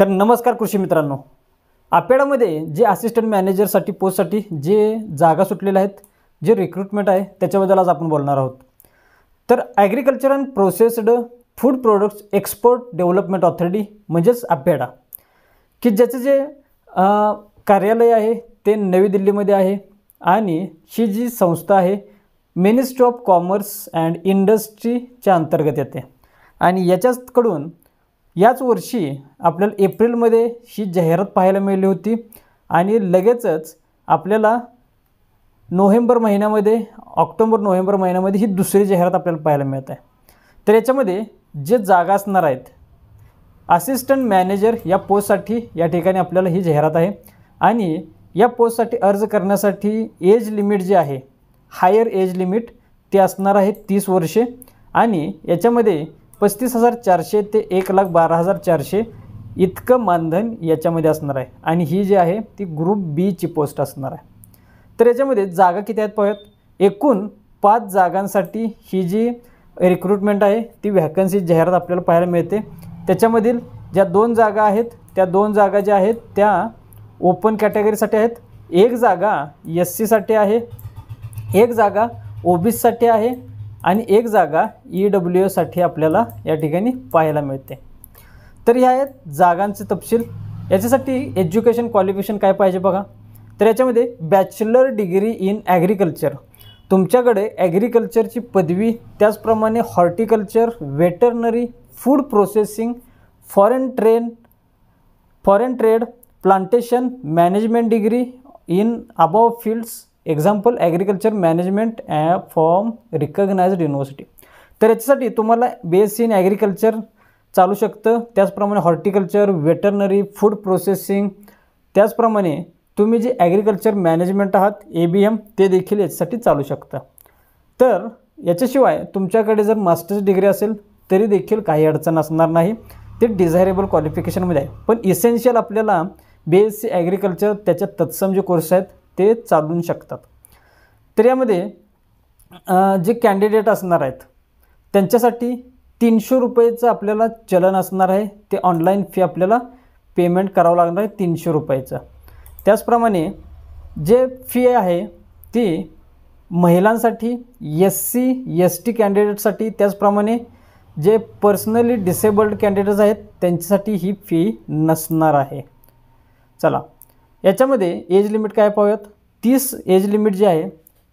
तर नमस्कार कृषी मित्रांनो आपेडामध्ये जे असिस्टंट मॅनेजरसाठी पोस्टसाठी जे जागा सुटलेल्या आहेत जे रिक्रुटमेंट आहे त्याच्याबद्दल आज आपण बोलणार आहोत तर agriculture and processed food products export development authority म्हणजेच आपेडा की ज्याचे जे कार्यालय आहे ते नवी दिल्लीमध्ये आहे आणि ही जी संस्था आहे मिनिस्ट्री ऑफ कॉमर्स अँड इंडस्ट्रीच्या अंतर्गत येते आणि याच्याचकडून याच वर्षी आपल्याला एप्रिलमध्ये ही जाहिरात पाहायला मिळाली होती आणि लगेचच आपल्याला नोव्हेंबर महिन्यामध्ये ऑक्टोबर नोव्हेंबर महिन्यामध्ये ही दुसरी जाहिरात आपल्याला पाहायला मिळत आहे तर याच्यामध्ये जे जागा असणार आहेत असिस्टंट मॅनेजर या पोस्टसाठी या ठिकाणी आपल्याला ही जाहिरात आहे आणि या पोस्टसाठी अर्ज करण्यासाठी एज लिमिट जी आहे हायर एज लिमिट ते असणार आहे तीस वर्षे आणि याच्यामध्ये पस्तीस हजार चारशे ते एक लाख बारा हजार चारशे इतकं मानधन याच्यामध्ये असणार आहे आणि ही जी आहे ती ग्रुप बीची पोस्ट असणार आहे तर याच्यामध्ये जागा किती आहेत पाहूयात एकूण पाच जागांसाठी ही जी रिक्रुटमेंट आहे ती व्हॅकन्सी जाहिरात आपल्याला पाहायला मिळते त्याच्यामधील ज्या दोन जागा आहेत त्या दोन जागा ज्या आहेत त्या ओपन कॅटेगरीसाठी आहेत एक जागा एस सीसाठी आहे एक जागा ओ बी आहे आणि एक जागा ई e डब्ल्यू एसाठी आपल्याला या ठिकाणी पाहायला मिळते तर ह्या आहेत जागांचे तपशील याच्यासाठी एज्युकेशन क्वालिफिकेशन काय पाहिजे बघा तर याच्यामध्ये बॅचलर डिग्री इन ॲग्रिकल्चर तुमच्याकडे ॲग्रिकल्चरची पदवी त्याचप्रमाणे horticulture veterinary food processing foreign train foreign trade plantation management degree in above fields example agriculture management a form recognised university तर याच्यासाठी तुम्हाला B S C in agriculture चालू शकतं त्याचप्रमाणे हॉर्टिकल्चर वेटरनरी फूड प्रोसेसिंग त्याचप्रमाणे तुम्ही जे ॲग्रिकल्चर मॅनेजमेंट आहात ए बी एम ते देखील याच्यासाठी चालू शकता तर याच्याशिवाय तुमच्याकडे जर मास्टर्स डिग्री असेल तरी देखील काही अडचण असणार नाही ते डिझायरेबल क्वालिफिकेशनमध्ये आहे पण इसेन्शियल आपल्याला बी एस सी ॲग्रिकल्चर त्याच्या तत्सम जे कोर्स आहेत ते चालून शकतात तर यामध्ये जे कॅन्डिडेट असणार आहेत त्यांच्यासाठी तीनशे रुपयेचं आपल्याला चलन असणार आहे ते ऑनलाईन फी आपल्याला पेमेंट करावं लागणार आहे तीनशे रुपयाचं त्याचप्रमाणे जे फी आहे ती महिलांसाठी एस सी एस टी कॅन्डिडेटसाठी त्याचप्रमाणे जे पर्सनली डिसेबल्ड कॅन्डिडेट्स आहेत त्यांच्यासाठी ही फी नसणार आहे चला याच्यामध्ये एज लिमिट काय पाहूयात तीस एज लिमिट जे आहे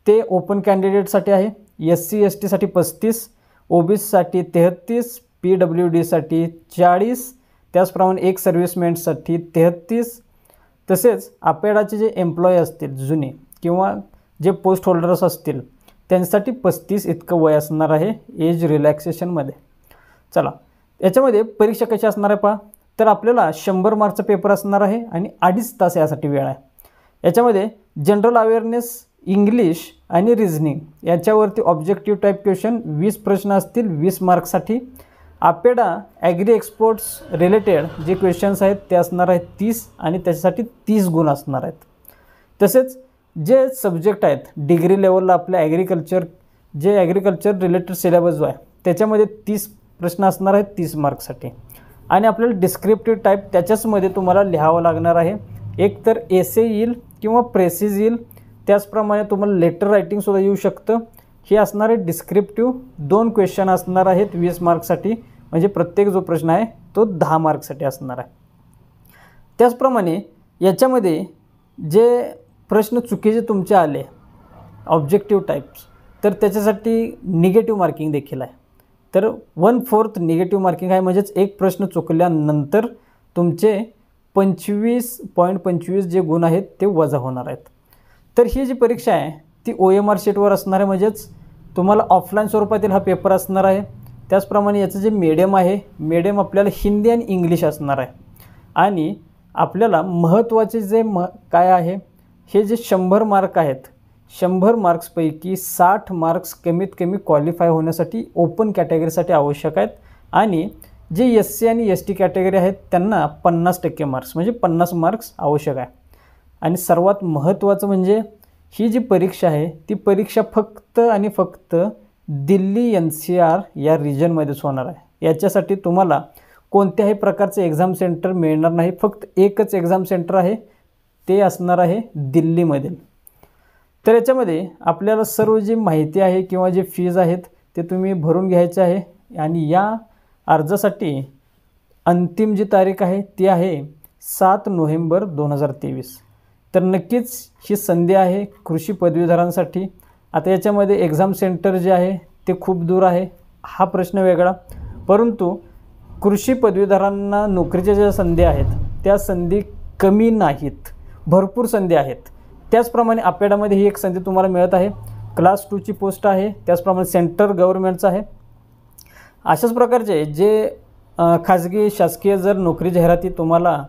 ते ओपन कॅन्डिडेटसाठी आहे एस सी एस टीसाठी पस्तीस ओ सीसाठी तेहत्तीस पी डब्ल्यू डीसाठी चाळीस त्याचप्रमाणे एक सर्व्हिसमेंटसाठी तेहत्तीस तसेच आपेडाचे जे एम्प्लॉय असतील जुने किंवा जे पोस्ट होल्डर्स असतील त्यांच्यासाठी पस्तीस इतकं वय असणार आहे एज रिलॅक्सेशनमध्ये चला याच्यामध्ये परीक्षा कशी असणार आहे पहा तर आपल्याला शंभर मार्कचा पेपर असणार आहे आणि अडीच तास यासाठी वेळ आहे याच्यामध्ये जनरल अवेअरनेस इंग्लिश आणि रिझनिंग याच्यावरती ऑब्जेक्टिव्ह टाईप क्वेश्चन वीस प्रश्न असतील वीस मार्कसाठी आपेडा ॲग्री एक्सपोर्ट्स रिलेटेड जे क्वेश्चन्स आहेत ते असणार आहेत तीस आणि त्याच्यासाठी तीस गुण असणार आहेत तसेच जे सब्जेक्ट आहेत डिग्री लेवलला आपल्या ॲग्रिकल्चर जे ॲग्रिकल्चर रिलेटेड सिलेबस जो आहे त्याच्यामध्ये तीस प्रश्न असणार आहेत तीस मार्कसाठी आणि आपल्याला डिस्क्रिप्टिव्ह टाईप त्याच्याचमध्ये तुम्हाला लिहावं लागणार आहे एक तर एसे येईल किंवा प्रेसेस येईल त्याचप्रमाणे तुम्हाला लेटर रायटिंगसुद्धा येऊ शकतं हे असणारे डिस्क्रिप्टिव दोन क्वेश्चन असणार आहेत वीस मार्कसाठी म्हणजे प्रत्येक जो प्रश्न आहे तो दहा मार्कसाठी असणार आहे त्याचप्रमाणे याच्यामध्ये जे प्रश्न चुकीचे तुमचे आले ऑब्जेक्टिव्ह टाईप्स तर त्याच्यासाठी निगेटिव्ह मार्किंग देखील आहे तर वन फोर्थ निगेटिव्ह मार्किंग आहे म्हणजेच एक प्रश्न चुकल्यानंतर तुमचे पंचवीस पॉईंट पंचवीस जे गुण आहेत ते वजा होणार आहेत तर ही जी परीक्षा आहे ती ओ एम आर शीटवर असणार आहे म्हणजेच तुम्हाला ऑफलाईन स्वरूपातील हा पेपर असणार आहे त्याचप्रमाणे याचं जे मीडियम आहे मीडियम आपल्याला हिंदी आणि इंग्लिश असणार आहे आणि आपल्याला महत्त्वाचे जे म काय आहे हे जे शंभर मार्क आहेत शंभर मार्क्सपैकी साठ मार्क्स कमीत कमी क्वालिफाय होण्यासाठी ओपन कॅटेगरीसाठी आवश्यक आहेत आणि जे एस सी आणि एस टी कॅटेगरी आहेत त्यांना पन्नास टक्के मार्क्स म्हणजे पन्नास मार्क्स आवश्यक आहे आणि सर्वात महत्त्वाचं म्हणजे ही जी परीक्षा आहे ती परीक्षा फक्त आणि फक्त दिल्ली एन सी आर या रिजनमध्येच होणार आहे याच्यासाठी तुम्हाला कोणत्याही प्रकारचं एक्झाम सेंटर मिळणार नाही फक्त एकच एक्झाम सेंटर आहे ते असणार आहे दिल्लीमधील तर याच्यामध्ये आपल्याला सर्व जी माहिती आहे किंवा जे फीज आहेत ते तुम्ही भरून घ्यायचे आहे आणि या अर्जासाठी अंतिम जी तारीख आहे ती आहे सात नोव्हेंबर दोन हजार तेवीस तर नक्कीच ही संधी आहे कृषी पदवीधरांसाठी आता याच्यामध्ये एक्झाम सेंटर जे आहे ते खूप दूर आहे हा प्रश्न वेगळा परंतु कृषी पदवीधरांना नोकरीच्या ज्या संधी आहेत त्या संधी कमी नाहीत भरपूर संधी आहेत त्याचप्रमाणे आपेडामध्ये ही एक संधी तुम्हाला मिळत आहे क्लास टूची पोस्ट आहे त्याचप्रमाणे सेंटर गव्हर्नमेंटचं आहे अशाच प्रकारचे जे खाजगी शासकीय जर नोकरी जाहिराती तुम्हाला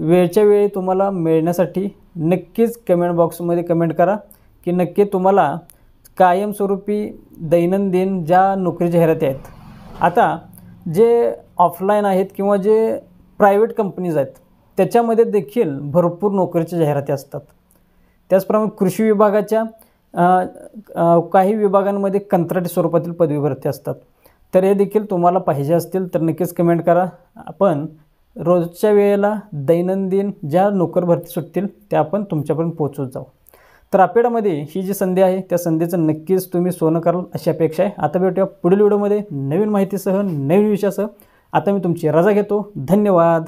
वेळच्या वेळी तुम्हाला मिळण्यासाठी नक्कीच कमेंट बॉक्समध्ये कमेंट करा की नक्की तुम्हाला कायमस्वरूपी दैनंदिन ज्या नोकरी जाहिराती आहेत आता जे ऑफलाईन आहेत किंवा जे प्रायव्हेट कंपनीज आहेत त्याच्यामध्ये देखील भरपूर नोकरीच्या जाहिराती असतात त्याचप्रमाणे कृषी विभागाच्या काही विभागांमध्ये कंत्राटी स्वरूपातील पदवी भरती असतात तर हे देखील तुम्हाला पाहिजे असतील तर नक्कीच कमेंट करा आपण रोजच्या वेळेला दैनंदिन ज्या नोकर भरती सुटतील त्या आपण तुमच्यापर्यंत पोहोचवत जाऊ तर आपेडामध्ये ही जी संधी आहे त्या संधीचं नक्कीच तुम्ही सोनं कराल अशी अपेक्षा आहे आता भेटूया पुढील व्हिडिओमध्ये नवीन माहितीसह नवीन विषयासह आता मी तुमची रजा घेतो धन्यवाद